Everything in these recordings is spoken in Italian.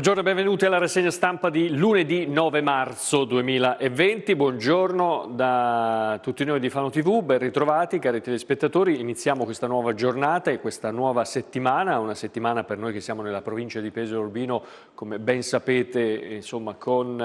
Buongiorno e benvenuti alla rassegna stampa di lunedì 9 marzo 2020. Buongiorno da tutti noi di Fano TV, ben ritrovati cari telespettatori. Iniziamo questa nuova giornata e questa nuova settimana, una settimana per noi che siamo nella provincia di Pesaro Urbino, come ben sapete, insomma, con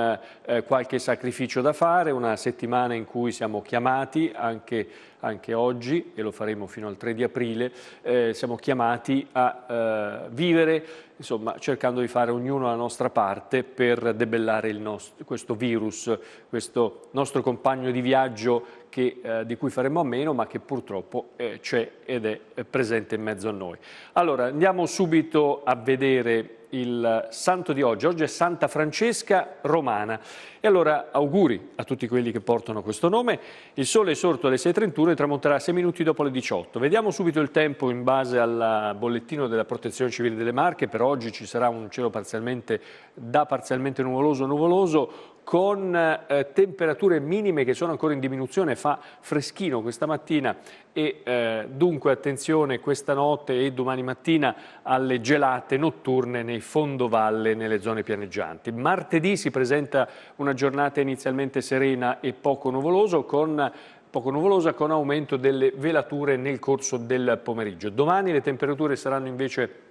eh, qualche sacrificio da fare, una settimana in cui siamo chiamati anche anche oggi, e lo faremo fino al 3 di aprile, eh, siamo chiamati a eh, vivere, insomma, cercando di fare ognuno la nostra parte per debellare nostro, questo virus, questo nostro compagno di viaggio che, eh, di cui faremo a meno, ma che purtroppo eh, c'è ed è eh, presente in mezzo a noi. Allora, andiamo subito a vedere il santo di oggi. Oggi è Santa Francesca Romana. E allora auguri a tutti quelli che portano questo nome. Il sole è sorto alle 6.31 e tramonterà 6 minuti dopo le 18. Vediamo subito il tempo in base al bollettino della Protezione Civile delle Marche. Per oggi ci sarà un cielo parzialmente, da parzialmente nuvoloso a nuvoloso con eh, temperature minime che sono ancora in diminuzione, fa freschino questa mattina e eh, dunque attenzione questa notte e domani mattina alle gelate notturne nei fondovalle nelle zone pianeggianti. Martedì si presenta una giornata inizialmente serena e poco nuvoloso con poco nuvolosa con aumento delle velature nel corso del pomeriggio. Domani le temperature saranno invece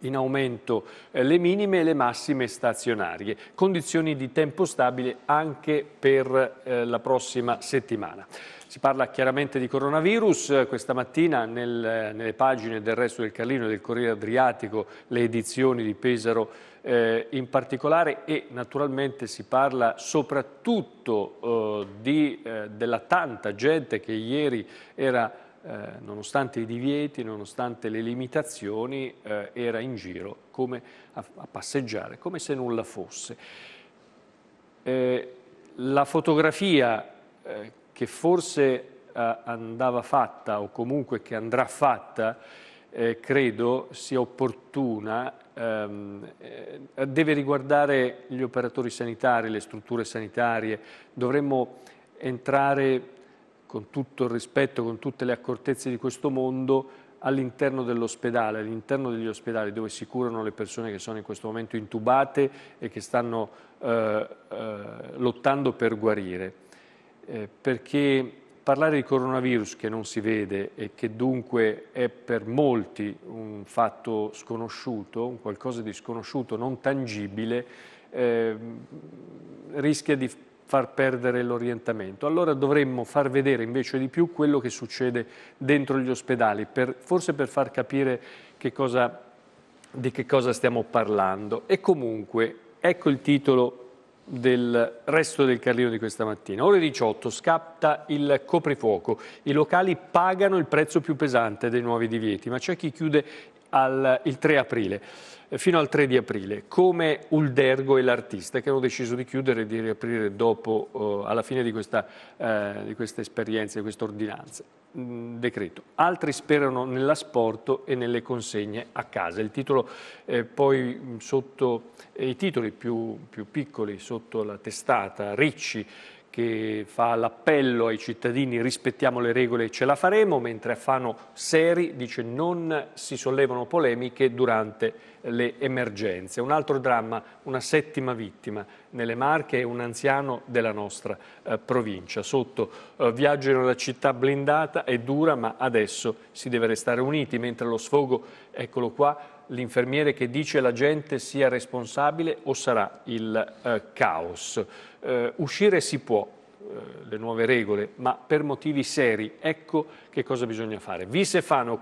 in aumento eh, le minime e le massime stazionarie, condizioni di tempo stabile anche per eh, la prossima settimana. Si parla chiaramente di coronavirus, questa mattina nel, eh, nelle pagine del resto del Carlino e del Corriere Adriatico le edizioni di Pesaro eh, in particolare e naturalmente si parla soprattutto eh, di, eh, della tanta gente che ieri era eh, nonostante i divieti, nonostante le limitazioni, eh, era in giro come a, a, passeggiare, come se nulla fosse. Eh, la fotografia eh, che forse eh, andava fatta o comunque che andrà fatta, credo sia opportuna, ehm, deve riguardare gli operatori sanitari, le strutture sanitarie, dovremmo entrare con tutto il rispetto, con tutte le accortezze di questo mondo, all'interno dell'ospedale, all'interno degli ospedali dove si curano le persone che sono in questo momento intubate e che stanno eh, eh, lottando per guarire. Eh, perché parlare di coronavirus che non si vede e che dunque è per molti un fatto sconosciuto, un qualcosa di sconosciuto, non tangibile, ehm, rischia di far perdere l'orientamento. Allora dovremmo far vedere invece di più quello che succede dentro gli ospedali, per, forse per far capire che cosa, di che cosa stiamo parlando. E comunque, ecco il titolo del resto del carrino di questa mattina. Ore 18 scatta il coprifuoco. I locali pagano il prezzo più pesante dei nuovi divieti, ma c'è chi chiude al, il 3 aprile fino al 3 di aprile, come Uldergo e l'artista che hanno deciso di chiudere e di riaprire dopo, eh, alla fine di questa, eh, di questa esperienza, di questa ordinanza, mm, decreto. Altri sperano nell'asporto e nelle consegne a casa. Il titolo eh, poi mm, sotto, eh, i titoli più, più piccoli sotto la testata, Ricci, che fa l'appello ai cittadini rispettiamo le regole e ce la faremo, mentre Affano Seri dice non si sollevano polemiche durante le emergenze. Un altro dramma, una settima vittima nelle Marche è un anziano della nostra eh, provincia. Sotto eh, in una città blindata, è dura ma adesso si deve restare uniti, mentre lo sfogo, eccolo qua, l'infermiere che dice la gente sia responsabile o sarà il eh, caos. Eh, uscire si può, eh, le nuove regole, ma per motivi seri. Ecco che cosa bisogna fare. Vi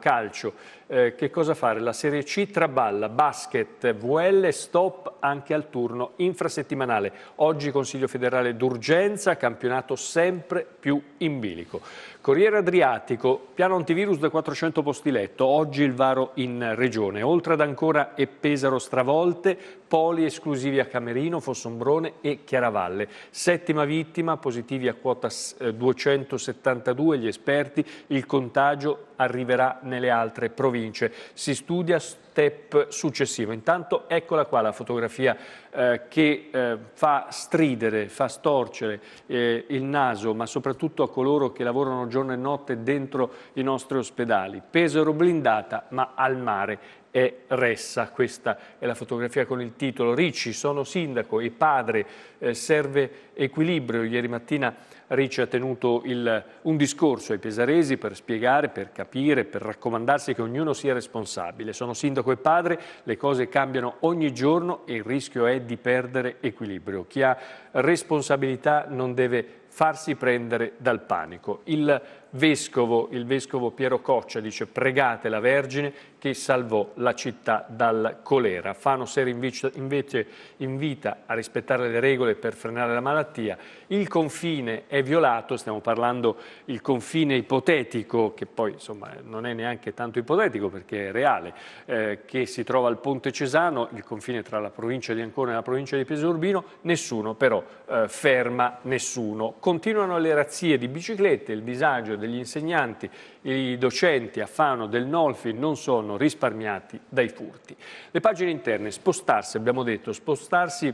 calcio, eh, che cosa fare? La Serie C traballa, basket, VL, stop anche al turno infrasettimanale. Oggi Consiglio federale d'urgenza, campionato sempre più in bilico. Corriere Adriatico, piano antivirus da 400 posti letto, oggi il varo in regione. Oltre ad Ancora e Pesaro stravolte, poli esclusivi a Camerino, Fossombrone e Chiaravalle. Settima vittima, positivi a quota 272 eh, gli esperti, il il contagio arriverà nelle altre province. Si studia step successivo. Intanto eccola qua la fotografia eh, che eh, fa stridere, fa storcere eh, il naso, ma soprattutto a coloro che lavorano giorno e notte dentro i nostri ospedali. Pesaro blindata, ma al mare è ressa. Questa è la fotografia con il titolo Ricci, sono sindaco e padre, eh, serve equilibrio. Ieri mattina Ricci ha tenuto il, un discorso ai pesaresi per spiegare, per capire, per raccomandarsi che ognuno sia responsabile. Sono sindaco e padre, le cose cambiano ogni giorno e il rischio è di perdere equilibrio. Chi ha responsabilità non deve farsi prendere dal panico. Il vescovo, il vescovo Piero Coccia dice pregate la Vergine che salvò la città dal colera. Fano Seri invece invita a rispettare le regole per frenare la malattia. Il confine è violato, stiamo parlando del confine ipotetico, che poi insomma, non è neanche tanto ipotetico perché è reale, eh, che si trova al Ponte Cesano, il confine tra la provincia di Ancona e la provincia di Piesorbino, nessuno però eh, ferma nessuno continuano le razzie di biciclette, il disagio degli insegnanti, i docenti a Fano del Nolfi non sono risparmiati dai furti. Le pagine interne, spostarsi, abbiamo detto, spostarsi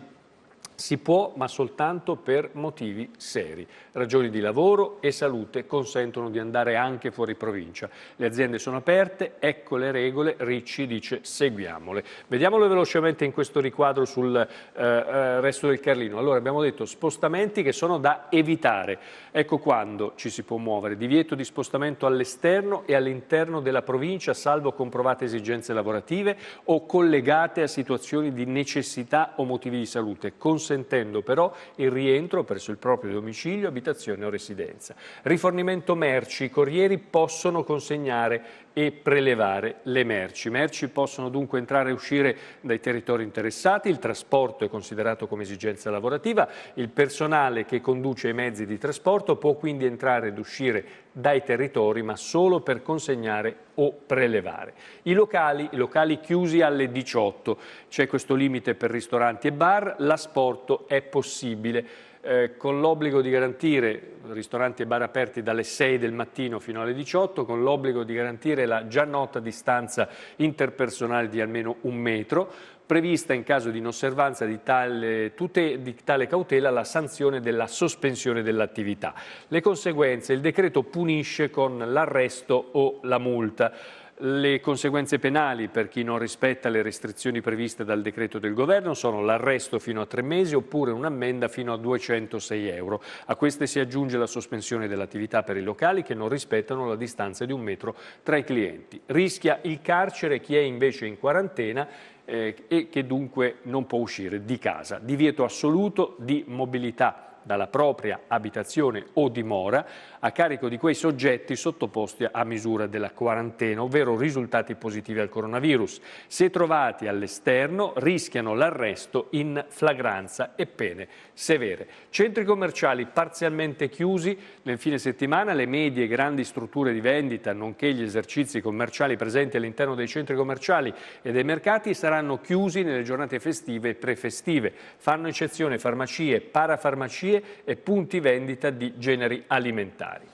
si può, ma soltanto per motivi seri. Ragioni di lavoro e salute consentono di andare anche fuori provincia. Le aziende sono aperte, ecco le regole, Ricci dice seguiamole. Vediamolo velocemente in questo riquadro sul eh, eh, resto del Carlino. Allora abbiamo detto spostamenti che sono da evitare. Ecco quando ci si può muovere. Divieto di spostamento all'esterno e all'interno della provincia, salvo comprovate esigenze lavorative o collegate a situazioni di necessità o motivi di salute. Cons consentendo però il rientro presso il proprio domicilio, abitazione o residenza. Rifornimento merci, i corrieri possono consegnare e prelevare le merci. Merci possono dunque entrare e uscire dai territori interessati, il trasporto è considerato come esigenza lavorativa, il personale che conduce i mezzi di trasporto può quindi entrare ed uscire dai territori ma solo per consegnare o prelevare. I locali, i locali chiusi alle 18, c'è questo limite per ristoranti e bar, l'asporto è possibile eh, con l'obbligo di garantire ristoranti e bar aperti dalle 6 del mattino fino alle 18, con l'obbligo di garantire la già nota distanza interpersonale di almeno un metro, prevista in caso di inosservanza di tale, tute, di tale cautela la sanzione della sospensione dell'attività. Le conseguenze il decreto punisce con l'arresto o la multa. Le conseguenze penali per chi non rispetta le restrizioni previste dal decreto del governo sono l'arresto fino a tre mesi oppure un'ammenda fino a 206 euro. A queste si aggiunge la sospensione dell'attività per i locali che non rispettano la distanza di un metro tra i clienti. Rischia il carcere chi è invece in quarantena eh, e che dunque non può uscire di casa. Divieto assoluto di mobilità dalla propria abitazione o dimora a carico di quei soggetti sottoposti a misura della quarantena, ovvero risultati positivi al coronavirus. Se trovati all'esterno rischiano l'arresto in flagranza e pene severe. Centri commerciali parzialmente chiusi nel fine settimana, le medie e grandi strutture di vendita, nonché gli esercizi commerciali presenti all'interno dei centri commerciali e dei mercati saranno chiusi nelle giornate festive e prefestive. Fanno eccezione farmacie, parafarmacie farmacie e punti vendita di generi alimentari.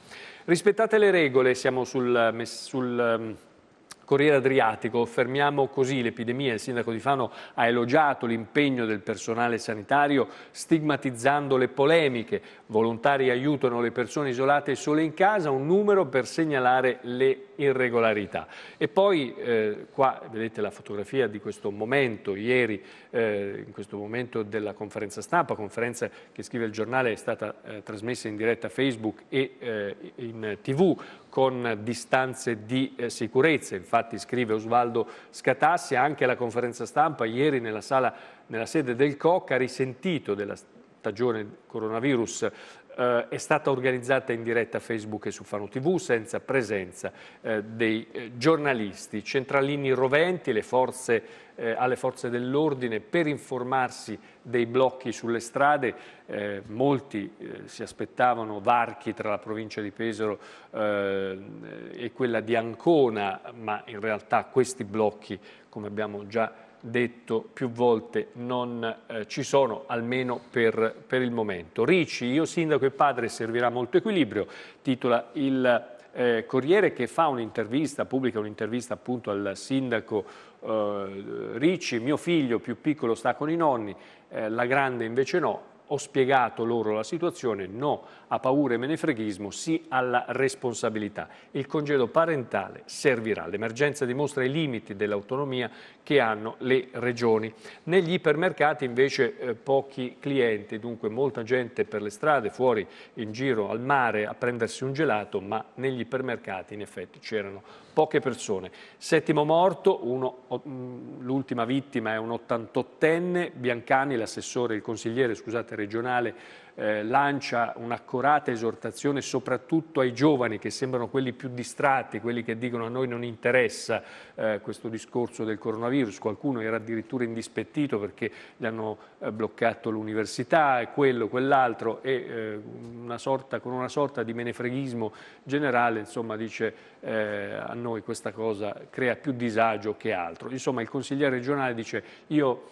Rispettate le regole, siamo sul, sul ehm, Corriere Adriatico, fermiamo così l'epidemia. Il sindaco di Fano ha elogiato l'impegno del personale sanitario stigmatizzando le polemiche. Volontari aiutano le persone isolate e sole in casa, un numero per segnalare le irregolarità. E poi eh, qua vedete la fotografia di questo momento, ieri, eh, in questo momento della conferenza stampa, conferenza che scrive il giornale è stata eh, trasmessa in diretta Facebook e eh, in tv con distanze di eh, sicurezza, infatti scrive Osvaldo Scatassi, anche la conferenza stampa ieri nella, sala, nella sede del COC ha risentito della stagione coronavirus eh, è stata organizzata in diretta a Facebook e su Fano TV senza presenza eh, dei eh, giornalisti, centralini roventi forze, eh, alle forze dell'ordine per informarsi dei blocchi sulle strade. Eh, molti eh, si aspettavano varchi tra la provincia di Pesaro e quella di Ancona, ma in realtà questi blocchi, come abbiamo già detto più volte non eh, ci sono, almeno per, per, il momento. Ricci, io sindaco e padre servirà molto equilibrio, titola il eh, Corriere che fa un'intervista, pubblica un'intervista appunto al sindaco eh, Ricci, mio figlio più piccolo sta con i nonni, eh, la grande invece no, ho spiegato loro la situazione, no a paure e menefreghismo, sì alla responsabilità. Il congedo parentale servirà. L'emergenza dimostra i limiti dell'autonomia che hanno le regioni. Negli ipermercati invece eh, pochi clienti, dunque molta gente per le strade, fuori in giro al mare a prendersi un gelato, ma negli ipermercati in effetti c'erano poche persone. Settimo morto, mm, l'ultima vittima è un 88enne, Biancani, l'assessore, il consigliere scusate, regionale eh, lancia un'accorata esortazione soprattutto ai giovani che sembrano quelli più distratti, quelli che dicono a noi non interessa eh, questo discorso del coronavirus, qualcuno era addirittura indispettito perché gli hanno eh, bloccato l'università e quello, quell'altro e eh, una sorta, con una sorta di menefreghismo generale insomma, dice eh, a noi questa cosa crea più disagio che altro. Insomma il consigliere regionale dice io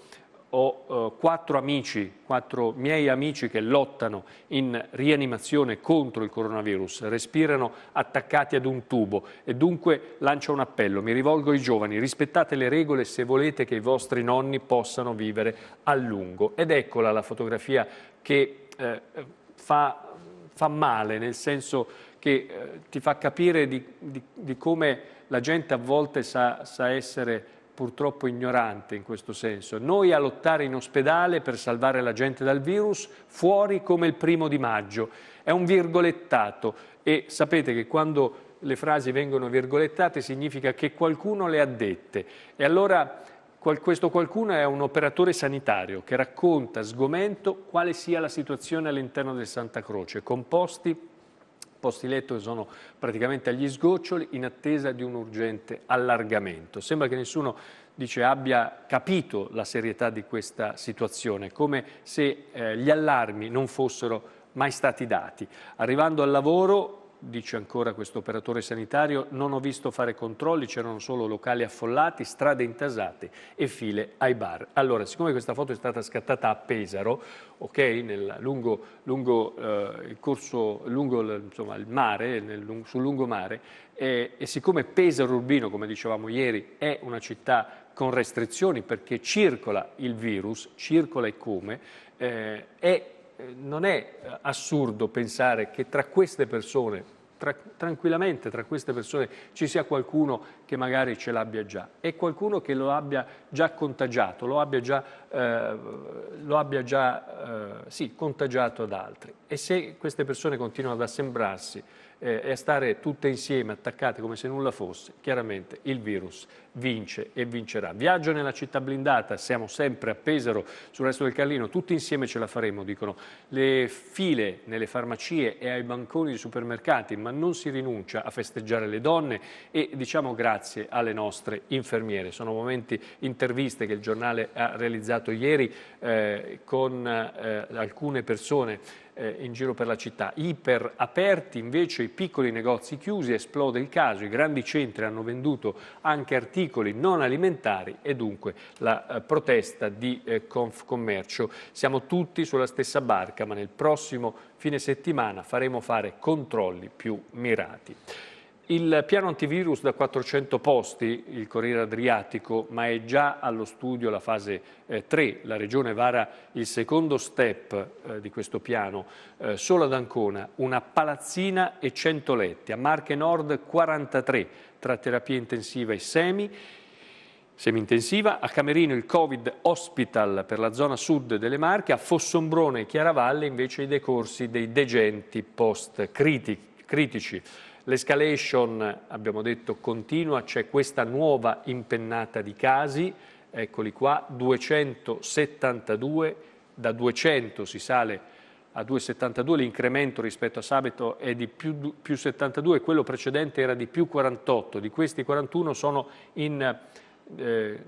ho eh, quattro amici, quattro miei amici che lottano in rianimazione contro il coronavirus, respirano attaccati ad un tubo e dunque lancio un appello, mi rivolgo ai giovani, rispettate le regole se volete che i vostri nonni possano vivere a lungo. Ed eccola la fotografia che eh, fa, fa, male, nel senso che eh, ti fa capire di, di, di, come la gente a volte sa, sa essere purtroppo ignorante in questo senso. Noi a lottare in ospedale per salvare la gente dal virus, fuori come il primo di maggio. È un virgolettato e sapete che quando le frasi vengono virgolettate significa che qualcuno le ha dette. E allora questo qualcuno è un operatore sanitario che racconta sgomento quale sia la situazione all'interno del Santa Croce, composti posti letto che sono praticamente agli sgoccioli in attesa di un urgente allargamento. Sembra che nessuno dice, abbia capito la serietà di questa situazione, come se eh, gli allarmi non fossero mai stati dati. Arrivando al lavoro dice ancora questo operatore sanitario, non ho visto fare controlli, c'erano solo locali affollati, strade intasate e file ai bar. Allora, siccome questa foto è stata scattata a Pesaro, okay, nel, lungo, lungo, eh, il, corso, lungo insomma, il mare, nel, sul lungomare, eh, e siccome Pesaro Urbino, come dicevamo ieri, è una città con restrizioni perché circola il virus, circola e come, eh, è eh, non è eh, assurdo pensare che tra queste persone, tra, tranquillamente tra queste persone, ci sia qualcuno che magari ce l'abbia già e qualcuno che lo abbia già contagiato, lo abbia già, eh, lo abbia già eh, sì, contagiato ad altri. E se queste persone continuano ad assembrarsi eh, e a stare tutte insieme, attaccate come se nulla fosse, chiaramente il virus vince e vincerà. Viaggio nella città blindata, siamo sempre a Pesaro, sul resto del Carlino, tutti insieme ce la faremo, dicono. Le file nelle farmacie e ai banconi di supermercati, ma non si rinuncia a festeggiare le donne e diciamo grazie alle nostre infermiere. Sono momenti, interviste che il giornale ha realizzato ieri eh, con eh, alcune persone eh, in giro per la città. Iper aperti, invece i piccoli negozi chiusi, esplode il caso, i grandi centri hanno venduto anche articoli articoli non alimentari e dunque la eh, protesta di eh, Confcommercio. Siamo tutti sulla stessa barca, ma nel prossimo fine settimana faremo fare controlli più mirati. Il piano antivirus da 400 posti, il Corriere Adriatico, ma è già allo studio la fase eh, 3. La Regione vara il secondo step eh, di questo piano. Eh, solo ad Ancona una palazzina e 100 letti, a Marche Nord 43 tra terapia intensiva e semi semi-intensiva, a Camerino il Covid Hospital per la zona sud delle Marche, a Fossombrone e Chiaravalle invece i decorsi dei degenti post-critici. L'escalation, abbiamo detto, continua, c'è questa nuova impennata di casi, eccoli qua, 272, da 200 si sale a 2,72, l'incremento rispetto a sabato è di più, più 72, quello precedente era di più 48, di questi 41 sono in, eh,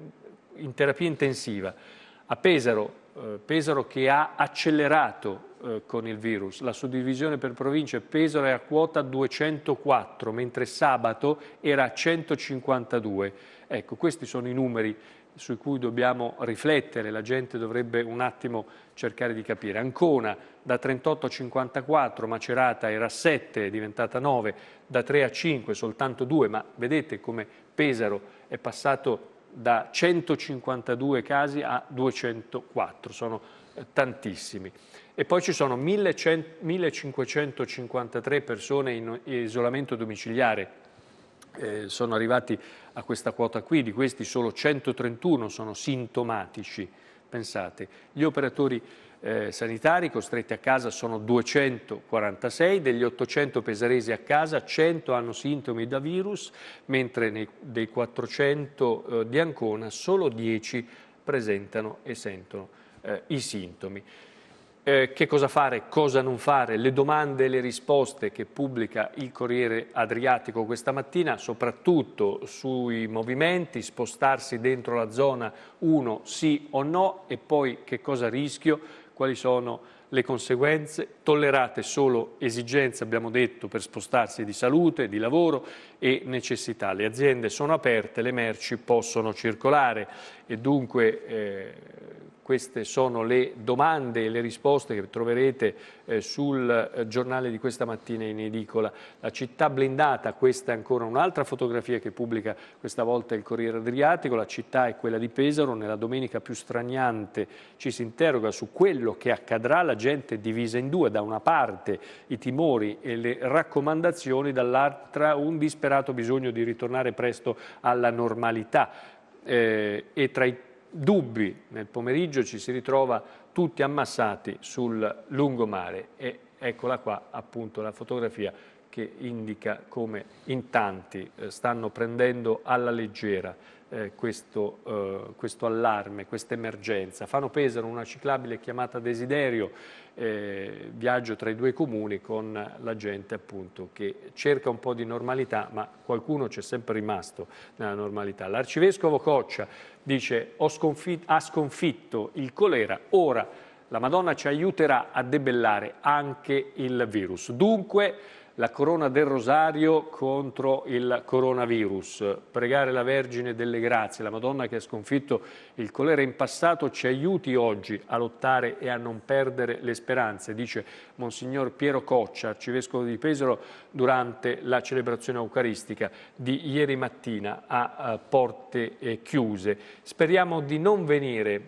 in terapia intensiva. A Pesaro, eh, Pesaro che ha accelerato eh, con il virus. La suddivisione per province Pesaro è a quota 204, mentre sabato era a 152. Ecco, questi sono i numeri su cui dobbiamo riflettere, la gente dovrebbe un attimo cercare di capire. Ancona da 38 a 54, Macerata era 7, è diventata 9, da 3 a 5 soltanto 2, ma vedete come Pesaro è passato da 152 casi a 204, sono tantissimi. E poi ci sono 1553 persone in isolamento domiciliare, eh, sono arrivati a questa quota qui, di questi solo 131 sono sintomatici, pensate. Gli operatori eh, sanitari costretti a casa sono 246, degli 800 pesaresi a casa 100 hanno sintomi da virus, mentre nei, dei 400 eh, di Ancona solo 10 presentano e sentono eh, i sintomi. Eh, che cosa fare, cosa non fare, le domande e le risposte che pubblica il Corriere Adriatico questa mattina, soprattutto sui movimenti, spostarsi dentro la zona 1 sì o no e poi che cosa rischio, quali sono le conseguenze, tollerate solo esigenze, abbiamo detto, per spostarsi di salute, di lavoro e necessità. Le aziende sono aperte, le merci possono circolare e dunque... Eh, queste sono le domande e le risposte che troverete eh, sul eh, giornale di questa mattina in edicola. La città blindata, questa è ancora un'altra fotografia che pubblica questa volta il Corriere Adriatico, la città è quella di Pesaro, nella domenica più straniante ci si interroga su quello che accadrà, la gente è divisa in due, da una parte i timori e le raccomandazioni, dall'altra un disperato bisogno di ritornare presto alla normalità. Eh, e tra i dubbi, nel pomeriggio ci si ritrova tutti ammassati sul lungomare e eccola qua appunto la fotografia che indica come in tanti eh, stanno prendendo alla leggera eh, questo, eh, questo allarme, questa emergenza. Fanno Pesaro, una ciclabile chiamata Desiderio, viaggio tra i due comuni con la gente appunto che cerca un po' di normalità, ma qualcuno c'è sempre rimasto nella normalità. L'arcivescovo Coccia dice sconfit ha sconfitto il colera, ora la Madonna ci aiuterà a debellare anche il virus. Dunque la corona del rosario contro il coronavirus, pregare la Vergine delle Grazie, la Madonna che ha sconfitto il colera in passato, ci aiuti oggi a lottare e a non perdere le speranze, dice Monsignor Piero Coccia, arcivescovo di Pesaro, durante la celebrazione eucaristica di ieri mattina a eh, porte eh, chiuse. Speriamo di non venire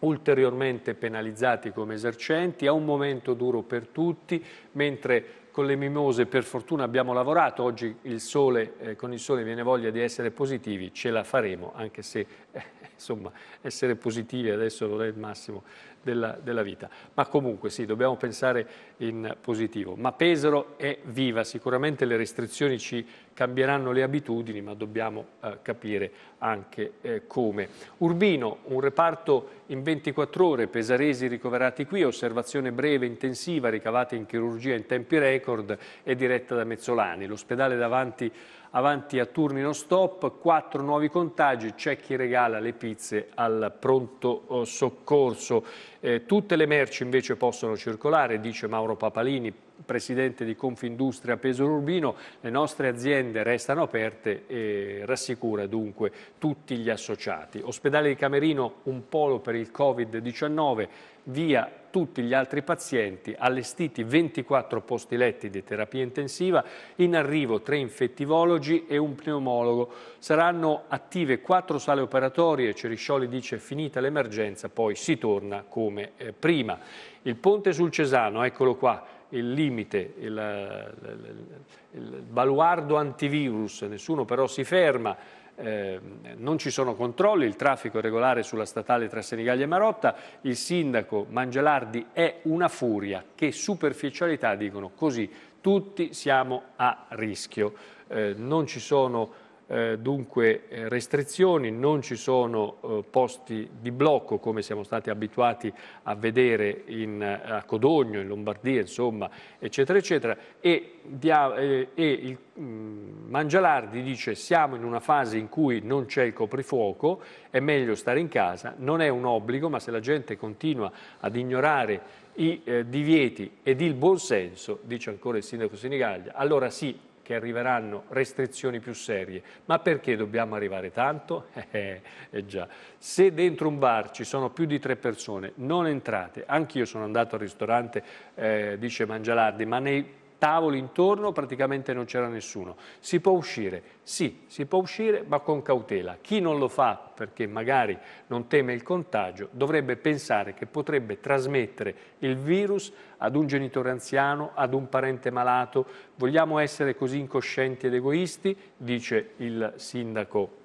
ulteriormente penalizzati come esercenti, è un momento duro per tutti, mentre con le mimose per fortuna abbiamo lavorato, oggi il sole, eh, con il sole viene voglia di essere positivi, ce la faremo anche se eh, insomma, essere positivi adesso non è il massimo della, della, vita. Ma comunque sì, dobbiamo pensare in positivo. Ma Pesaro è viva, sicuramente le restrizioni ci cambieranno le abitudini, ma dobbiamo eh, capire anche eh, come. Urbino, un reparto in 24 ore, pesaresi ricoverati qui, osservazione breve, e intensiva, ricavata in chirurgia in tempi record e diretta da Mezzolani. L'ospedale davanti a avanti a turni non stop, quattro nuovi contagi, c'è chi regala le pizze al pronto eh, soccorso. Eh, tutte le merci invece possono circolare, dice Mauro Papalini, presidente di Confindustria Pesaro Urbino, le nostre aziende restano aperte e rassicura dunque tutti gli associati. Ospedale di Camerino, un polo per il Covid-19, via tutti gli altri pazienti, allestiti 24 posti letti di terapia intensiva, in arrivo tre infettivologi e un pneumologo. Saranno attive quattro sale operatorie, Ceriscioli dice finita l'emergenza, poi si torna come eh, prima. Il ponte sul Cesano, eccolo qua, il limite, il, il, il, baluardo antivirus, nessuno però si ferma, eh, non ci sono controlli, il traffico è regolare sulla statale tra Senigallia e Marotta, il sindaco Mangelardi è una furia, che superficialità dicono così, tutti siamo a rischio, eh, non ci sono eh, dunque eh, restrizioni, non ci sono eh, posti di blocco come siamo stati abituati a vedere in, a Codogno, in Lombardia, insomma, eccetera, eccetera. E, e il, mm, Mangialardi dice siamo in una fase in cui non c'è il coprifuoco, è meglio stare in casa, non è un obbligo, ma se la gente continua ad ignorare i divieti ed il buonsenso, dice ancora il sindaco Sinigaglia, allora sì, che arriveranno restrizioni più serie. Ma perché dobbiamo arrivare tanto? Eh, eh, eh già, se dentro un bar ci sono più di tre persone, non entrate. Anch'io sono andato al ristorante, eh, dice Mangialardi, ma nei tavoli intorno praticamente non c'era nessuno. Si può uscire? Sì, si può uscire ma con cautela. Chi non lo fa perché magari non teme il contagio dovrebbe pensare che potrebbe trasmettere il virus ad un genitore anziano, ad un parente malato. Vogliamo essere così incoscienti ed egoisti? Dice il sindaco,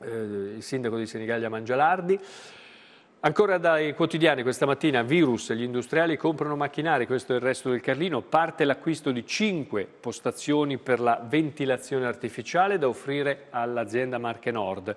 eh, il sindaco di Senigallia Mangialardi. Ancora dai quotidiani questa mattina, virus, gli industriali comprano macchinari, questo è il resto del Carlino, parte l'acquisto di 5 postazioni per la ventilazione artificiale da offrire all'azienda Marche Nord.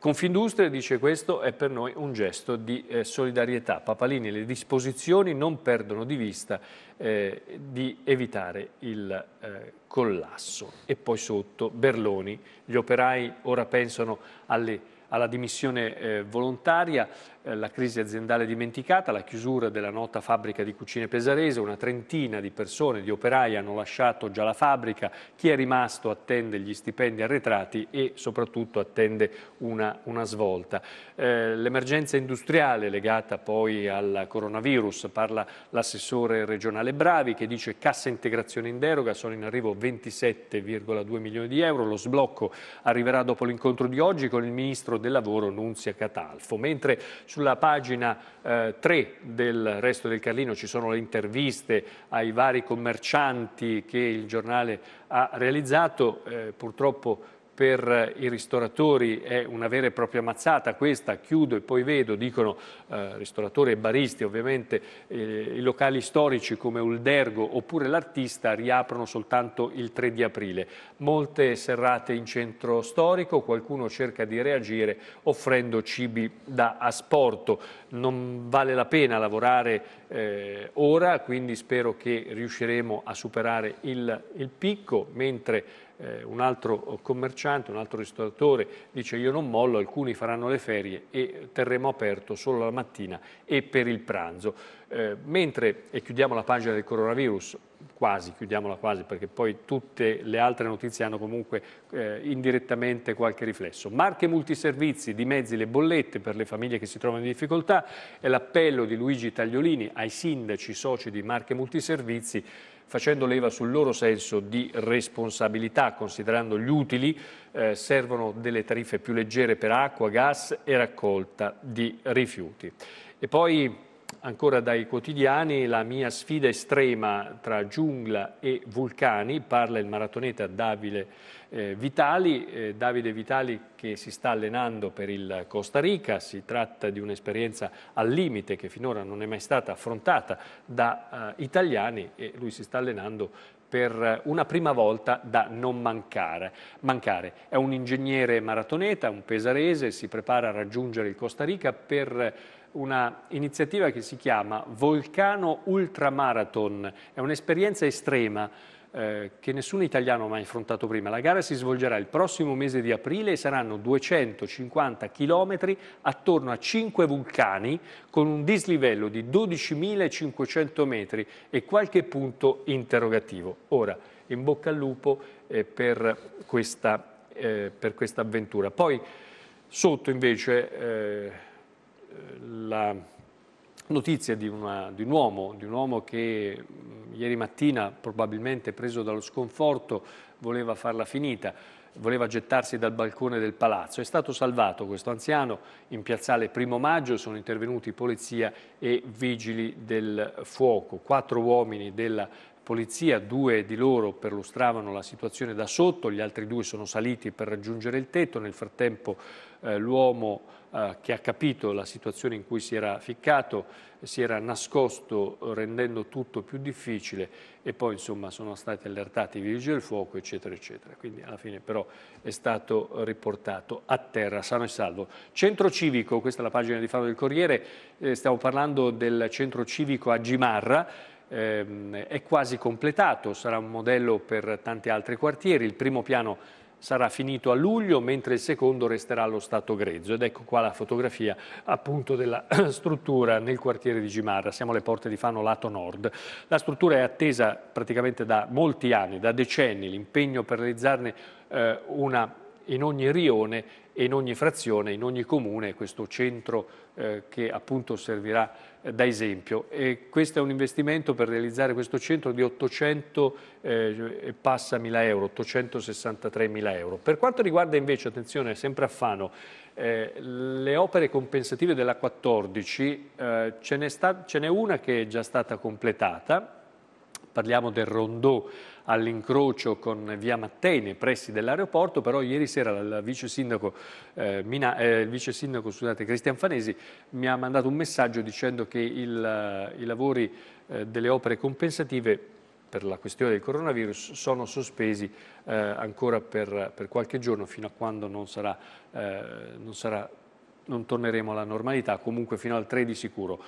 Confindustria dice questo è per noi un gesto di eh, solidarietà. Papalini, le disposizioni non perdono di vista eh, di evitare il eh, collasso. E poi sotto Berloni, gli operai ora pensano alle, alla dimissione eh, volontaria, eh, la crisi aziendale dimenticata, la chiusura della nota fabbrica di cucine pesarese, una trentina di persone, di operai hanno lasciato già la fabbrica, chi è rimasto attende gli stipendi arretrati e soprattutto attende una, una svolta. Eh, l'emergenza industriale legata poi al coronavirus, parla l'assessore regionale Bravi che dice cassa integrazione in deroga, sono in arrivo 27,2 milioni di euro, lo sblocco arriverà dopo l'incontro di oggi con il ministro del lavoro Nunzia Catalfo, mentre sulla pagina eh, 3 del Resto del Carlino ci sono le interviste ai vari commercianti che il giornale ha realizzato, eh, purtroppo per eh, i ristoratori è una vera e propria mazzata, questa chiudo e poi vedo, dicono eh, ristoratori e baristi, ovviamente eh, i locali storici come Uldergo oppure l'artista riaprono soltanto il 3 di aprile. Molte serrate in centro storico, qualcuno cerca di reagire offrendo cibi da asporto. Non vale la pena lavorare eh, ora, quindi spero che riusciremo a superare il, il picco, mentre eh, un altro commerciante, un altro ristoratore dice io non mollo, alcuni faranno le ferie e terremo aperto solo la mattina e per il pranzo. Eh, mentre, e chiudiamo la pagina del coronavirus, quasi, chiudiamola quasi, perché poi tutte le altre notizie hanno comunque eh, indirettamente qualche riflesso. Marche multiservizi, di mezzi le bollette per le famiglie che si trovano in difficoltà e l'appello di Luigi Tagliolini ai sindaci soci di Marche multiservizi facendo leva sul loro senso di responsabilità, considerando gli utili, eh, servono delle tariffe più leggere per acqua, gas e raccolta di rifiuti. E poi Ancora dai quotidiani, la mia sfida estrema tra giungla e vulcani, parla il maratoneta Davide eh, Vitali. Eh, Davide Vitali che si sta allenando per il Costa Rica, si tratta di un'esperienza al limite che finora non è mai stata affrontata da eh, italiani e lui si sta allenando per una prima volta da non mancare. mancare. È un ingegnere maratoneta, un pesarese, si prepara a raggiungere il Costa Rica per una iniziativa che si chiama Volcano Ultramarathon, è un'esperienza estrema eh, che nessun italiano ha mai affrontato prima. La gara si svolgerà il prossimo mese di aprile e saranno 250 chilometri attorno a 5 vulcani con un dislivello di 12.500 metri e qualche punto interrogativo. Ora, in bocca al lupo eh, per, questa, eh, per questa avventura. Poi sotto invece la notizia di, una, di, un uomo, di un uomo che mm, ieri mattina, probabilmente preso dallo sconforto, voleva farla finita, voleva gettarsi dal balcone del palazzo. È stato salvato questo anziano in piazzale Primo Maggio, sono intervenuti polizia e vigili del fuoco, quattro uomini della polizia, due di loro perlustravano la situazione da sotto, gli altri due sono saliti per raggiungere il tetto, nel frattempo eh, l'uomo eh, che ha capito la situazione in cui si era ficcato, si era nascosto eh, rendendo tutto più difficile e poi insomma sono stati allertati i vigili del fuoco eccetera eccetera. Quindi alla fine però è stato riportato a terra sano e salvo. Centro civico, questa è la pagina di Fano del Corriere, eh, stiamo parlando del centro civico a Gimarra, ehm, è quasi completato, sarà un modello per tanti altri quartieri. Il primo piano sarà finito a luglio, mentre il secondo resterà allo stato grezzo. Ed ecco qua la fotografia appunto della struttura nel quartiere di Gimarra. Siamo alle porte di Fano, lato nord. La struttura è attesa praticamente da molti anni, da decenni, l'impegno per realizzarne eh, una in ogni rione e in ogni frazione, in ogni comune, questo centro eh, che appunto servirà da esempio. E questo è un investimento per realizzare questo centro di 800 eh, passa mila euro, 863 mila euro. Per quanto riguarda invece, attenzione, sempre a Fano, eh, le opere compensative della 14, eh, ce n'è una che è già stata completata, Parliamo del rondò all'incrocio con via Mattei nei pressi dell'aeroporto, però ieri sera il vice sindaco, eh, Mina, eh, il vice sindaco scusate, Cristian Fanesi mi ha mandato un messaggio dicendo che il, i lavori eh, delle opere compensative per la questione del coronavirus sono sospesi eh, ancora per, per, qualche giorno fino a quando non, sarà, eh, non, sarà, non torneremo alla normalità, comunque fino al 3 di sicuro.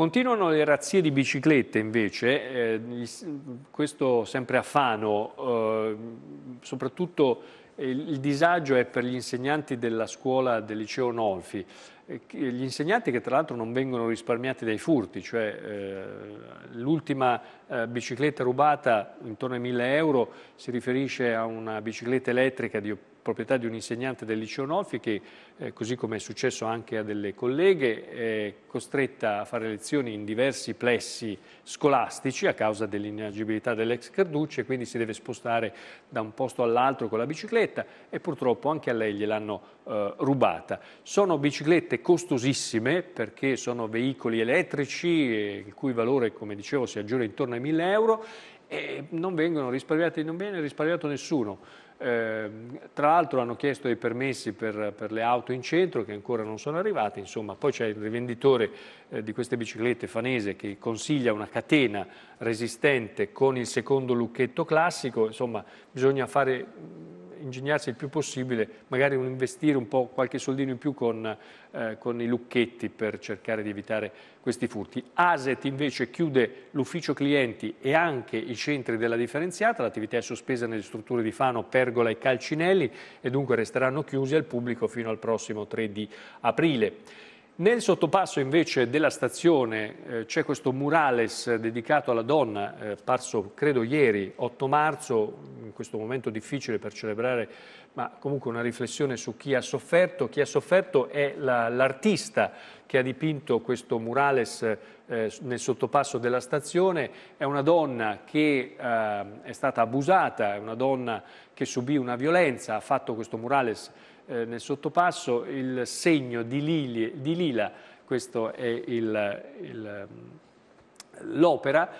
Continuano le razzie di biciclette invece, eh, questo sempre a Fano, eh, soprattutto il, il disagio è per gli insegnanti della scuola del liceo Nolfi, eh, gli insegnanti che tra l'altro non vengono risparmiati dai furti, cioè eh, l'ultima eh, bicicletta rubata intorno ai 1000 euro si riferisce a una bicicletta elettrica di proprietà di un insegnante del liceo Nolfi che, eh, così come è successo anche a delle colleghe, è costretta a fare lezioni in diversi plessi scolastici a causa dell'inagibilità dell'ex Carducci e quindi si deve spostare da un posto all'altro con la bicicletta e purtroppo anche a lei gliel'hanno eh, rubata. Sono biciclette costosissime perché sono veicoli elettrici eh, il cui valore, come dicevo, si aggira intorno ai 1000 euro e non vengono risparmiati, non viene risparmiato nessuno. Eh, tra l'altro hanno chiesto i permessi per, per, le auto in centro che ancora non sono arrivate, insomma poi c'è il rivenditore eh, di queste biciclette fanese che consiglia una catena resistente con il secondo lucchetto classico, insomma bisogna fare ingegnarsi il più possibile, magari un investire un po' qualche soldino in più con, eh, con i lucchetti per cercare di evitare questi furti. Aset invece chiude l'ufficio clienti e anche i centri della differenziata, l'attività è sospesa nelle strutture di Fano, Pergola e Calcinelli e dunque resteranno chiusi al pubblico fino al prossimo 3 di aprile. Nel sottopasso invece della stazione eh, c'è questo murales dedicato alla donna, eh, parso credo ieri 8 marzo, in questo momento difficile per celebrare, ma comunque una riflessione su chi ha sofferto. Chi ha sofferto è l'artista che ha dipinto questo murales eh, nel sottopasso della stazione, è una donna che eh, è stata abusata, è una donna che subì una violenza, ha fatto questo murales eh, nel sottopasso il segno di, lili, di lila, questo è l'opera,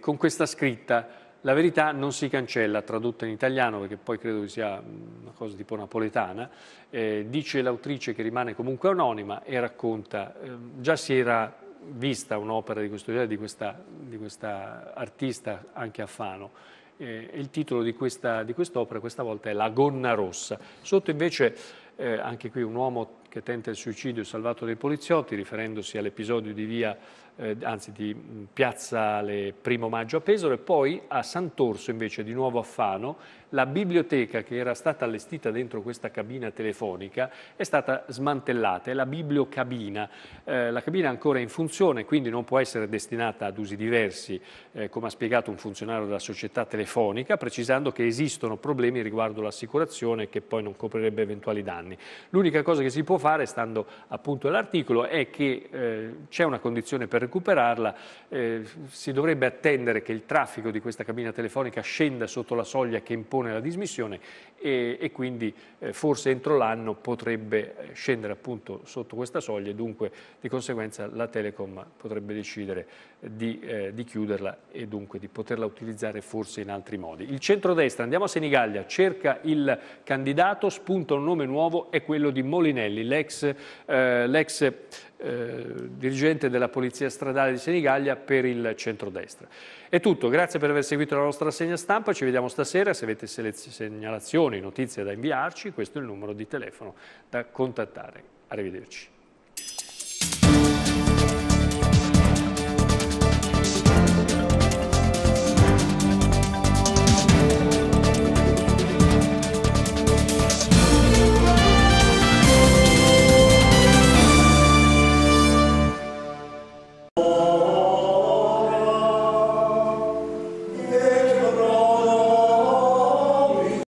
con questa scritta la verità non si cancella, tradotta in italiano perché poi credo che sia mm, una cosa tipo napoletana, eh, dice l'autrice che rimane comunque anonima e racconta, eh, già si era vista un'opera di questo genere, di questa, di questa artista anche a Fano, eh, il titolo di, questa, di quest'opera questa volta è La gonna rossa. Sotto invece, eh, anche qui un uomo che tenta il suicidio salvato dai poliziotti, riferendosi all'episodio di via eh, anzi di mm, Piazzale Primo Maggio a Pesaro e poi a Sant'Orso invece di nuovo a Fano la biblioteca che era stata allestita dentro questa cabina telefonica è stata smantellata, è la bibliocabina, eh, la cabina è ancora in funzione quindi non può essere destinata ad usi diversi eh, come ha spiegato un funzionario della società telefonica precisando che esistono problemi riguardo l'assicurazione che poi non coprirebbe eventuali danni. L'unica cosa che si può fare stando appunto all'articolo è che eh, c'è una condizione per recuperarla, eh, si dovrebbe attendere che il traffico di questa cabina telefonica scenda sotto la soglia che impone la dismissione e, e quindi eh, forse entro l'anno potrebbe eh, scendere appunto sotto questa soglia e dunque di conseguenza la Telecom potrebbe decidere di, eh, di chiuderla e dunque di poterla utilizzare forse in altri modi. Il centrodestra, andiamo a Senigallia, cerca il candidato, spunta un nome nuovo, è quello di Molinelli, l'ex eh, eh, dirigente della Polizia stradale di Senigallia per il centrodestra. È tutto, grazie per aver seguito la nostra segna stampa, ci vediamo stasera, se avete segnalazioni, notizie da inviarci, questo è il numero di telefono da contattare. Arrivederci.